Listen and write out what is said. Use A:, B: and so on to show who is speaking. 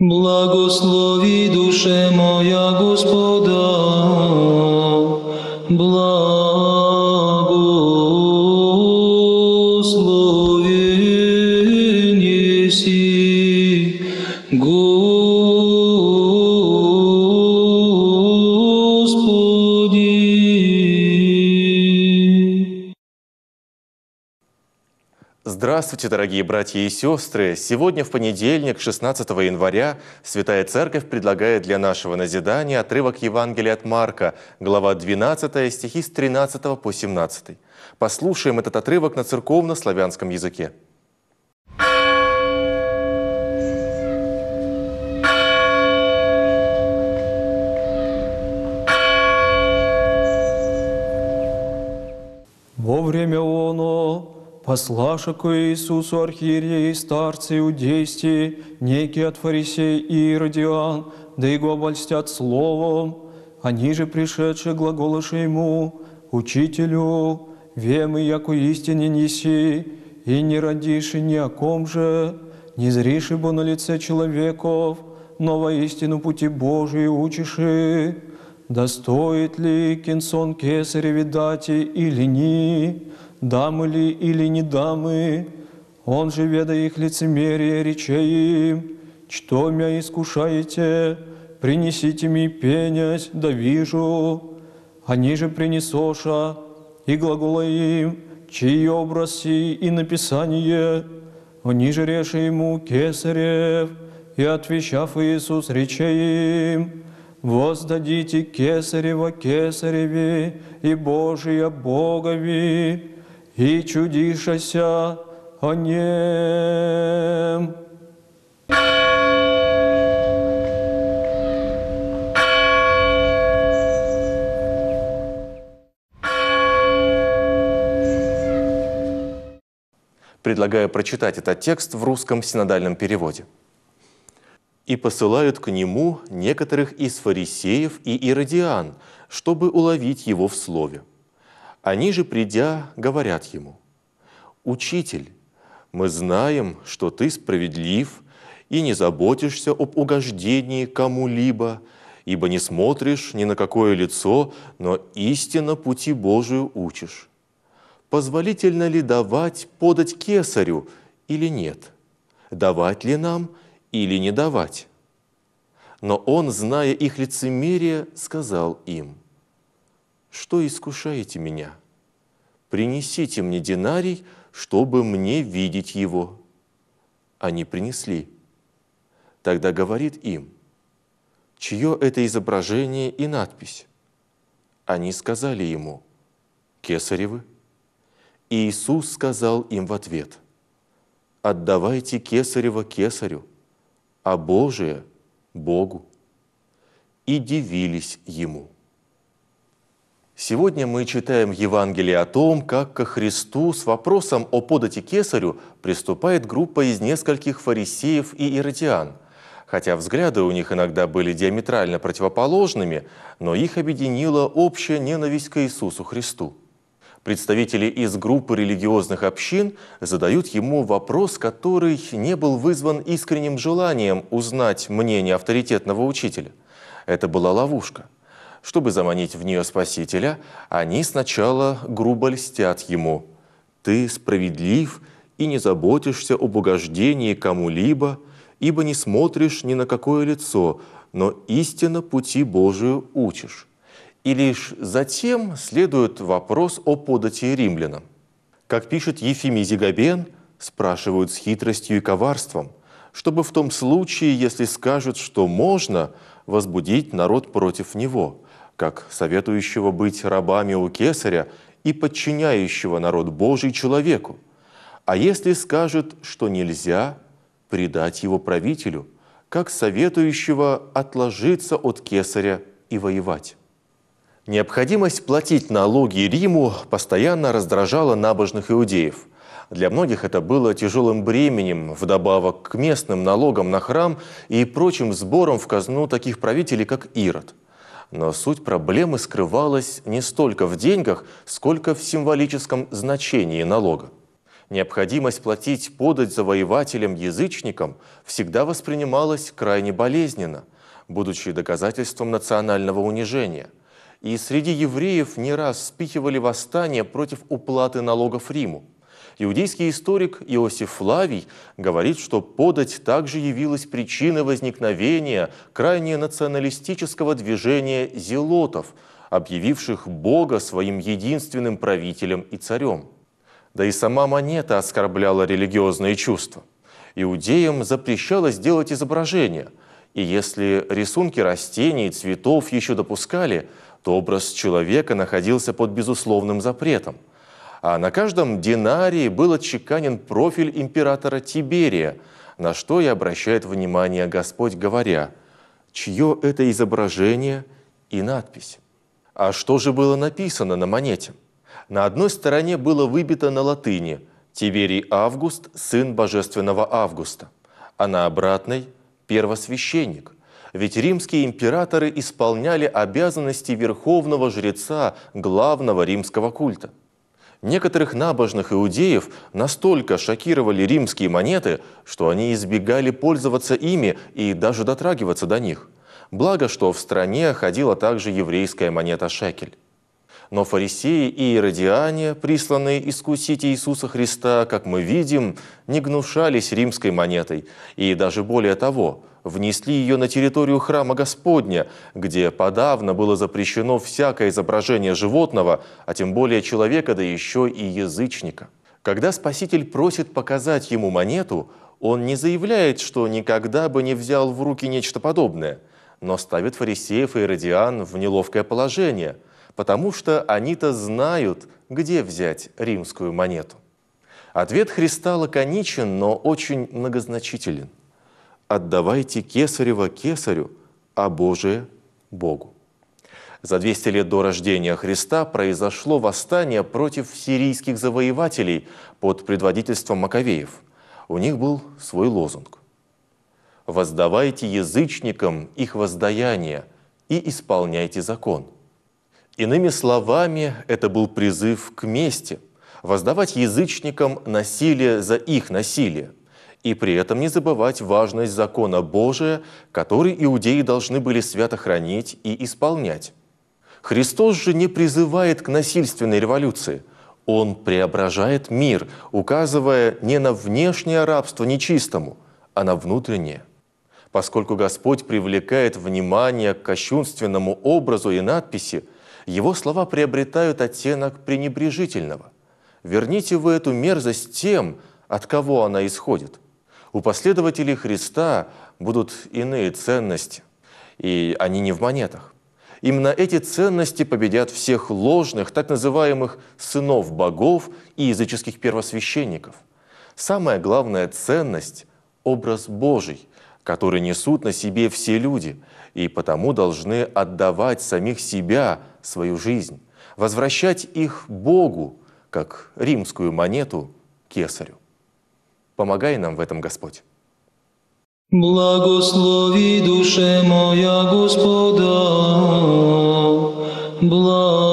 A: Благослови душе моя Господа.
B: Здравствуйте, дорогие братья и сестры! Сегодня, в понедельник, 16 января, Святая Церковь предлагает для нашего назидания отрывок Евангелия от Марка, глава 12, стихи с 13 по 17. Послушаем этот отрывок на церковно-славянском языке.
A: Во время оно Послашако Иисусу архиерей и старцы иудейсти, некие от фарисей и иродиан, да его обольстят словом, они же пришедшие глаголоши ему, «Учителю, вемы, и яку истине неси, и не родиши ни о ком же, не зришь ибо на лице человеков, но воистину пути Божии учишь и». Да стоит ли кинсон кесареве дати или не, дамы ли или не дамы, он же веда их лицемерие речей им, что меня искушаете, принесите мне пенясь, да вижу, они же принесоша, и глагола им, чьи образы и написание, они же реши ему кесарев, и отвечав Иисус речей им, воздадите кесарево кесареве и Божия Богови, и чудишася о нем.
B: Предлагаю прочитать этот текст в русском синодальном переводе – и посылают к нему некоторых из фарисеев и иродиан, чтобы уловить его в слове. Они же, придя, говорят ему, «Учитель, мы знаем, что ты справедлив и не заботишься об угождении кому-либо, ибо не смотришь ни на какое лицо, но истинно пути Божию учишь. Позволительно ли давать подать кесарю или нет? Давать ли нам – или не давать. Но он, зная их лицемерие, сказал им, «Что искушаете меня? Принесите мне динарий, чтобы мне видеть его». Они принесли. Тогда говорит им, «Чье это изображение и надпись?» Они сказали ему, «Кесаревы». И Иисус сказал им в ответ, «Отдавайте Кесарева Кесарю, а Божие – Богу, и дивились Ему. Сегодня мы читаем Евангелие о том, как ко Христу с вопросом о подати кесарю приступает группа из нескольких фарисеев и иродиан. Хотя взгляды у них иногда были диаметрально противоположными, но их объединила общая ненависть к Иисусу Христу – Представители из группы религиозных общин задают ему вопрос, который не был вызван искренним желанием узнать мнение авторитетного учителя. Это была ловушка. Чтобы заманить в нее спасителя, они сначала грубо льстят ему. «Ты справедлив и не заботишься об угождении кому-либо, ибо не смотришь ни на какое лицо, но истинно пути Божию учишь». И лишь затем следует вопрос о подати римлянам. Как пишет Ефимий Зигабен, спрашивают с хитростью и коварством, чтобы в том случае, если скажут, что можно, возбудить народ против него, как советующего быть рабами у кесаря и подчиняющего народ Божий человеку. А если скажут, что нельзя, предать его правителю, как советующего отложиться от кесаря и воевать. Необходимость платить налоги Риму постоянно раздражала набожных иудеев. Для многих это было тяжелым бременем, вдобавок к местным налогам на храм и прочим сборам в казну таких правителей, как Ирод. Но суть проблемы скрывалась не столько в деньгах, сколько в символическом значении налога. Необходимость платить подать завоевателям-язычникам всегда воспринималась крайне болезненно, будучи доказательством национального унижения – и среди евреев не раз спихивали восстание против уплаты налогов Риму. Иудейский историк Иосиф Флавий говорит, что подать также явилась причиной возникновения крайне националистического движения зелотов, объявивших Бога своим единственным правителем и царем. Да и сама монета оскорбляла религиозные чувства. Иудеям запрещалось делать изображения – и если рисунки растений и цветов еще допускали, то образ человека находился под безусловным запретом. А на каждом динарии был отчеканен профиль императора Тиберия, на что и обращает внимание Господь, говоря, «Чье это изображение и надпись?» А что же было написано на монете? На одной стороне было выбито на латыни Тиберий Август, сын божественного Августа», а на обратной первосвященник. Ведь римские императоры исполняли обязанности верховного жреца главного римского культа. Некоторых набожных иудеев настолько шокировали римские монеты, что они избегали пользоваться ими и даже дотрагиваться до них. Благо, что в стране ходила также еврейская монета шекель. Но фарисеи и иродиане, присланные искусить Иисуса Христа, как мы видим, не гнушались римской монетой, и даже более того, внесли ее на территорию храма Господня, где подавно было запрещено всякое изображение животного, а тем более человека, да еще и язычника. Когда Спаситель просит показать ему монету, он не заявляет, что никогда бы не взял в руки нечто подобное, но ставит фарисеев и иродиан в неловкое положение – потому что они-то знают, где взять римскую монету. Ответ Христа лаконичен, но очень многозначителен. «Отдавайте кесарево кесарю, а Божие – Богу». За 200 лет до рождения Христа произошло восстание против сирийских завоевателей под предводительством Маковеев. У них был свой лозунг. «Воздавайте язычникам их воздаяние и исполняйте закон». Иными словами, это был призыв к мести, воздавать язычникам насилие за их насилие, и при этом не забывать важность закона Божия, который иудеи должны были свято хранить и исполнять. Христос же не призывает к насильственной революции. Он преображает мир, указывая не на внешнее рабство нечистому, а на внутреннее. Поскольку Господь привлекает внимание к кощунственному образу и надписи – его слова приобретают оттенок пренебрежительного. Верните вы эту мерзость тем, от кого она исходит. У последователей Христа будут иные ценности, и они не в монетах. Именно эти ценности победят всех ложных, так называемых сынов богов и языческих первосвященников. Самая главная ценность – образ Божий, который несут на себе все люди, и потому должны отдавать самих себя свою жизнь, возвращать их Богу, как римскую монету кесарю. Помогай нам в этом, Господь.
A: Благослови душе моя Господа, благослови.